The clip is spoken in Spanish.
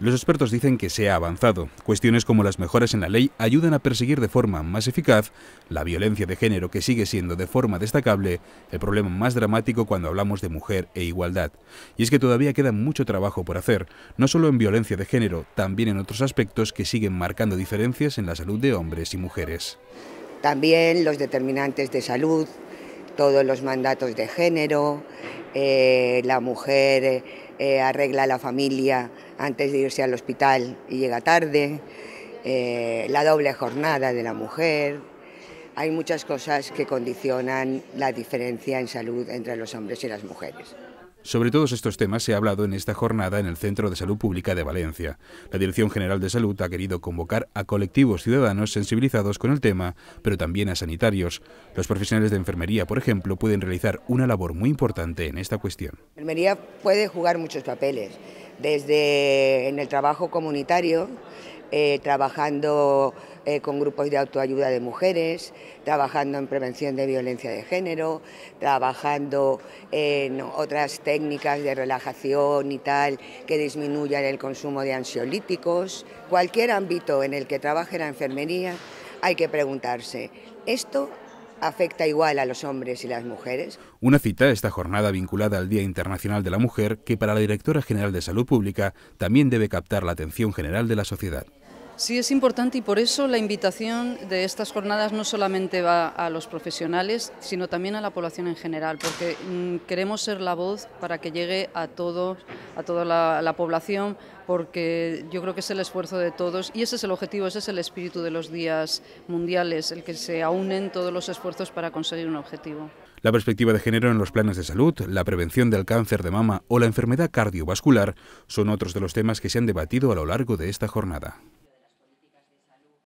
Los expertos dicen que se ha avanzado. Cuestiones como las mejoras en la ley ayudan a perseguir de forma más eficaz la violencia de género que sigue siendo de forma destacable el problema más dramático cuando hablamos de mujer e igualdad. Y es que todavía queda mucho trabajo por hacer, no solo en violencia de género, también en otros aspectos que siguen marcando diferencias en la salud de hombres y mujeres. También los determinantes de salud, todos los mandatos de género, eh, la mujer eh, arregla la familia antes de irse al hospital y llega tarde, eh, la doble jornada de la mujer. Hay muchas cosas que condicionan la diferencia en salud entre los hombres y las mujeres. Sobre todos estos temas se ha hablado en esta jornada en el Centro de Salud Pública de Valencia. La Dirección General de Salud ha querido convocar a colectivos ciudadanos sensibilizados con el tema, pero también a sanitarios. Los profesionales de enfermería, por ejemplo, pueden realizar una labor muy importante en esta cuestión. La enfermería puede jugar muchos papeles desde en el trabajo comunitario, eh, trabajando eh, con grupos de autoayuda de mujeres, trabajando en prevención de violencia de género, trabajando en otras técnicas de relajación y tal que disminuyan el consumo de ansiolíticos. Cualquier ámbito en el que trabaje la enfermería hay que preguntarse, ¿esto afecta igual a los hombres y las mujeres. Una cita esta jornada vinculada al Día Internacional de la Mujer que para la Directora General de Salud Pública también debe captar la atención general de la sociedad. Sí, es importante y por eso la invitación de estas jornadas no solamente va a los profesionales, sino también a la población en general, porque mm, queremos ser la voz para que llegue a todos, a toda la, población, porque yo creo que es el esfuerzo de todos y ese es el objetivo, ese es el espíritu de los días mundiales, el que se aúnen todos los esfuerzos para conseguir un objetivo. La perspectiva de género en los planes de salud, la prevención del cáncer de mama o la enfermedad cardiovascular son otros de los temas que se han debatido a lo largo de esta jornada.